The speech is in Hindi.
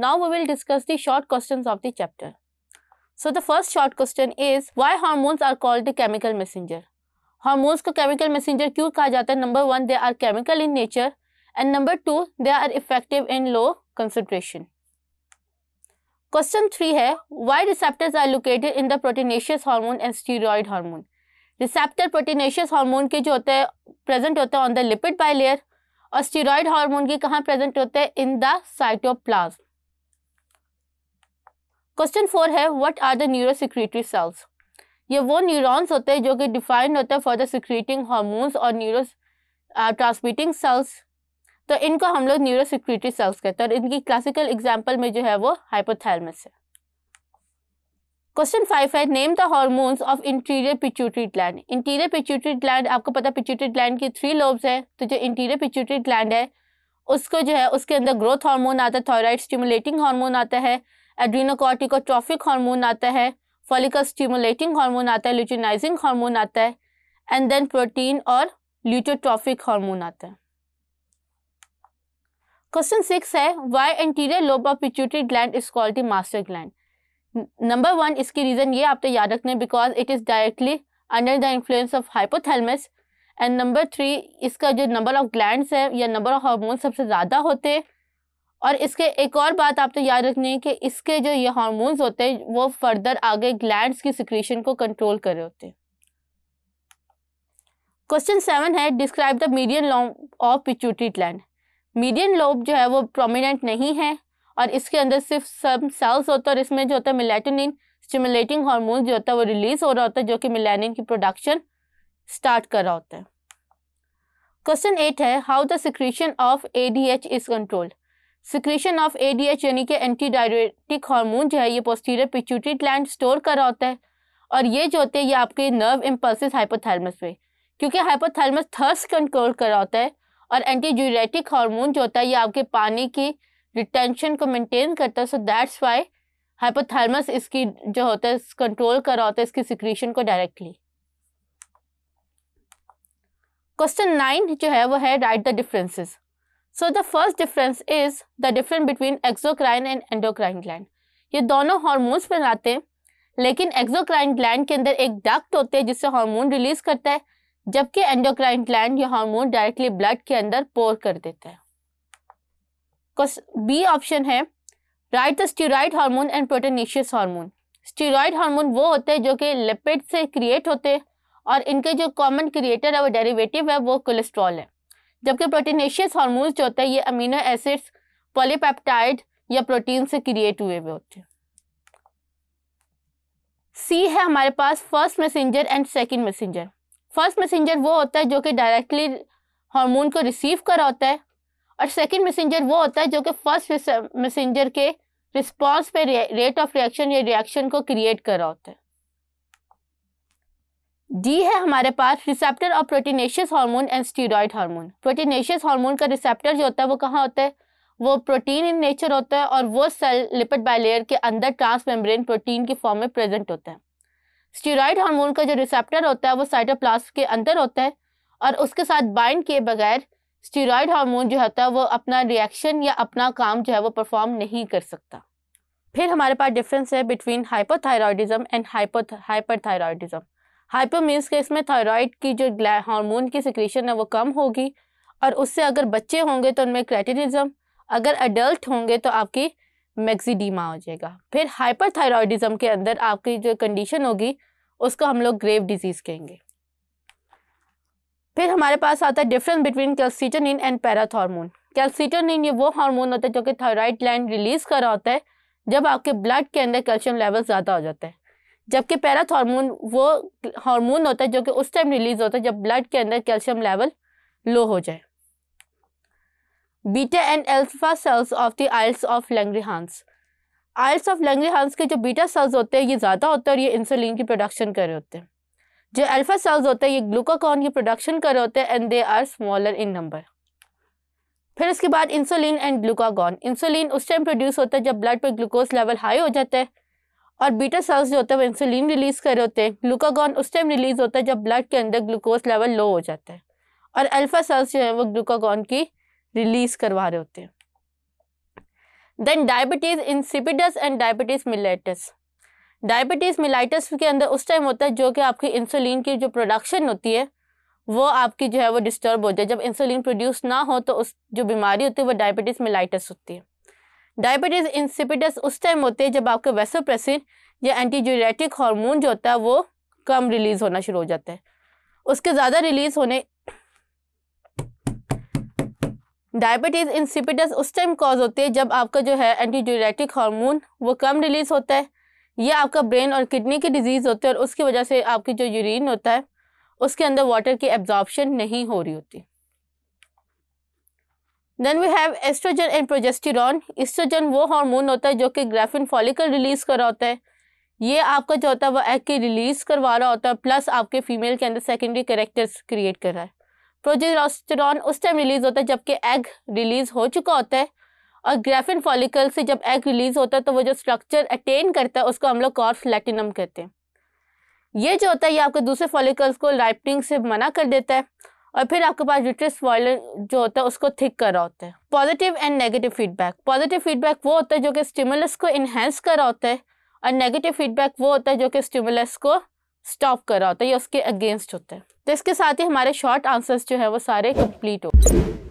Now we will discuss the short questions of the chapter. So the first short question is why hormones are called the chemical messenger? Hormones ko chemical messenger क्यों kaha jata hai Number 1 they are chemical in nature and number 2 they are effective in low concentration. Question 3 hai why receptors are located in the proteinaceous hormone and steroid hormone? Receptor proteinaceous hormone के जो होते हैं प्रेजेंट होते हैं on the lipid bilayer और स्टीरॉयड हार्मोन के कहाँ प्रेजेंट होते हैं in the cytoplasm question four है what are the neurosecretory cells ये वो न्यूरॉन्स होते हैं जो कि डिफाइंड होते हैं फॉर द सिक्रेटिंग हार्मोन्स और न्यूरो ट्रांसमिटिंग सेल्स तो इनको हम लोग न्यूरोसिक्रेटरी सेल्स कहते हैं और इनकी क्लासिकल एग्जाम्पल में जो है वो हाइपोथैलमस है क्वेश्चन फाइव है name the hormones of anterior pituitary gland anterior pituitary gland आपको पता पिच्यूटरी ग्लैंड की थ्री लोब्स है तो जो इंटीरियर पिच्यूटरी ग्लैंड है उसको जो है उसके अंदर ग्रोथ हार्मोन आता है थायराइड स्टिमुलेटिंग हार्मोन आता है एड्रीनोकॉर्टिकोट्रॉफिक हार्मोन आता है फॉलिकल स्टिमुलेटिंग हार्मोन आता है ल्यूटिनाइजिंग हार्मोन आता है एंड देन प्रोटीन और ल्यूटोट्रॉफिक हार्मोन आता है क्वेश्चन सिक्स है why anterior lobe of pituitary gland is called the master gland number one इसकी रीजन ये तो याद रखने because it is directly under the influence of hypothalamus and number three इसका जो नंबर ऑफ ग्लैंड है या नंबर ऑफ हार्मोन सबसे ज़्यादा होते हैं और इसके एक और बात आपने तो याद रखनी है कि इसके जो ये हार्मोन्स होते हैं वो फर्दर आगे ग्लैंड्स की सिक्रीशन को कंट्रोल कर रहे होते हैं क्वेश्चन सेवन है describe the median lobe of pituitary gland median lobe जो है वो प्रोमिनेंट नहीं है और इसके अंदर सिर्फ सब सेल्स होते हैं और इसमें जो होता है मिलेटोनिन स्टिमुलेटिंग हार्मोन जो होता है वो रिलीज हो रहा होता है जो कि मिलानिन की प्रोडक्शन स्टार्ट कर रहा होता है क्वेश्चन एट है how the secretion of A D H is controlled secretion of A D H यानी कि एंटी डायरेटिक हारमोन जो है ये पोस्टीरियर पिच्यूटरी ग्लैंड स्टोर कर रहा होता है और ये जो होते हैं ये आपके नर्व इम्पल्स हाइपोथैलमस पे क्योंकि हाइपोथैलमस थर्स कंट्रोल कर रहा होता है और एंटी ड्यूरेटिक हारमोन जो होता है ये आपके पानी की रिटेंशन को मेनटेन करता है सो दैट्स वाई हाइपोथैलमस इसकी जो होता है कंट्रोल कर रहा होता है इसकी सिक्रीशन को डायरेक्टली क्वेश्चन नाइन जो है वो है right the differences so the first difference is the difference between exocrine and endocrine gland ये दोनों हार्मोन्स बनाते हैं लेकिन एक्सोक्राइन ग्लैंड के अंदर एक डक्ट होते हैं जिससे हार्मोन रिलीज करता है जबकि एंडोक्राइन ग्लैंड ये हार्मोन डायरेक्टली ब्लड के अंदर पोर कर देता है बी ऑप्शन है right the steroid hormone and proteinaceous hormone steroid hormone वो होते हैं जो कि लिपिड से क्रिएट होते हैं और इनके जो कॉमन क्रिएटर है वो डेरिवेटिव है वो कोलेस्ट्रॉल है जबकि प्रोटीनेशियस हार्मोन्स जो होते हैं ये अमीनो एसिड्स पॉलीपेप्टाइड या प्रोटीन से क्रिएट हुए हुए होते हैं सी है हमारे पास first messenger and second messenger first messenger वो होता है जो कि डायरेक्टली हार्मोन को रिसीव करा होता है और सेकंड मैसेंजर वो होता है जो कि फर्स्ट मैसेंजर के रिस्पॉन्स पे रेट ऑफ रिएक्शन या रिएक्शन को क्रिएट करा होता है डी है हमारे पास receptor of proteinaceous hormone and steroid hormone proteinaceous hormone का रिसेप्टर जो होता है वो कहाँ होता है वो प्रोटीन इन नेचर होता है और वो सेल लिपिड बाइलेयर के अंदर ट्रांसमेम्ब्रेन प्रोटीन के फॉर्म में प्रेजेंट होता है स्टीरॉयड हार्मोन का जो रिसेप्टर होता है वो साइटोप्लास्ट के अंदर होता है और उसके साथ बाइंड किए बगैर स्टीरॉयड हार्मोन जो होता है वो अपना रिएक्शन या अपना काम जो है वो परफॉर्म नहीं कर सकता फिर हमारे पास डिफरेंस है between hypothyroidism and hyper hyperthyroidism hyper means case में थायराइड की जो हार्मोन की सिक्रेशन है वो कम होगी और उससे अगर बच्चे होंगे तो उनमें क्रेटिनिज्म अगर अडल्ट होंगे तो आपकी मैग्जीडीमा हो जाएगा फिर हाइपर थायराइडिज्म के अंदर आपकी जो कंडीशन होगी उसको हम लोग ग्रेव डिजीज़ कहेंगे फिर हमारे पास आता है difference between calcitonin and parathormone calcitonin ये वो हार्मोन होता है जो कि थायराइड ग्लैंड रिलीज कर रहा होता है जब आपके ब्लड के अंदर कैल्शियम लेवल ज़्यादा हो जाते हैं जबकि पैरथ हार्मोन वो हार्मोन होता है जो कि उस टाइम रिलीज होता है जब ब्लड के अंदर कैल्शियम लेवल लो हो जाए beta and alpha cells of the islets of Langerhans islets of Langerhans के जो बीटा सेल्स होते हैं ये ज़्यादा होते हैं और ये इंसुलिन की प्रोडक्शन कर रहे होते हैं जो अल्फा सेल्स होते हैं ये ग्लूकोकॉन की प्रोडक्शन कर रहे होते हैं and they are smaller in number फिर इसके बाद इंसुलिन एंड ग्लूकागॉन इंसुलिन उस टाइम प्रोड्यूस होता है जब ब्लड पर ग्लूकोज लेवल हाई हो जाता है और बीटा सेल्स जो होते हैं वो इंसुलिन रिलीज़ कर रहे होते हैं ग्लूकागॉन उस टाइम रिलीज़ होता है जब ब्लड के अंदर ग्लूकोज लेवल लो हो जाता है और अल्फ़ा सेल्स जो है वो ग्लूकागॉन की रिलीज़ करवा रहे होते हैं then diabetes insipidus and diabetes mellitus diabetes mellitus के अंदर उस टाइम होता है जो कि आपकी इंसुलिन की जो प्रोडक्शन होती है वो आपकी जो है वो डिस्टर्ब हो जाए जब इंसुलिन प्रोड्यूस ना हो तो उस जो बीमारी होती है वो डायबिटीज़ मिलाइटस होती है डायबिटीज़ इंसिपिटस उस टाइम होते हैं जब आपके वेसोप्रेसिन या एंटीजूरेटिक हार्मोन जो होता है वो कम रिलीज़ होना शुरू हो जाता है उसके ज़्यादा रिलीज़ होने डायबिटीज़ इंसिपिडस उस टाइम कॉज होते है जब आपका जो है एंटीजूरेटिक हार्मोन वो कम रिलीज़ होता है या आपका ब्रेन और किडनी की डिजीज़ होती है और उसकी वजह से आपकी जो यूरिन होता है उसके अंदर वाटर की एब्जॉर्बशन नहीं हो रही होती then we have oestrogen and progesterone oestrogen वो हार्मोन होता है जो कि ग्राफिन फॉलिकल रिलीज़ कर रहा होता है ये आपका जो होता है वो एग की रिलीज़ करवा रहा होता है प्लस आपके फीमेल के अंदर सेकेंडरी करेक्टर्स क्रिएट कर रहा है प्रोजेस्टेरॉन उस टाइम रिलीज़ होता है जबकि एग रिलीज़ हो चुका होता है और ग्राफिन फॉलिकल से जब एग रिलीज़ होता है तो वो जो स्ट्रक्चर अटेन करता है उसको हम लोग कॉर्फ लैटिनम कहते हैं ये जो होता है ये आपके दूसरे फॉलिकल्स को राइपनिंग से मना कर देता है और फिर आपके पास विट्रस वॉयलर जो होता है उसको थिक कर रहा होता है positive and negative feedback positive feedback वो होता है जो कि स्टिमुलस को इन्हेंस कर रहा होता है और नेगेटिव फीडबैक वो होता है जो कि स्टिमुलस को स्टॉप कर रहा होता है या उसके अगेंस्ट होता है तो इसके साथ ही हमारे शॉर्ट आंसर्स जो है वो सारे कंप्लीट हो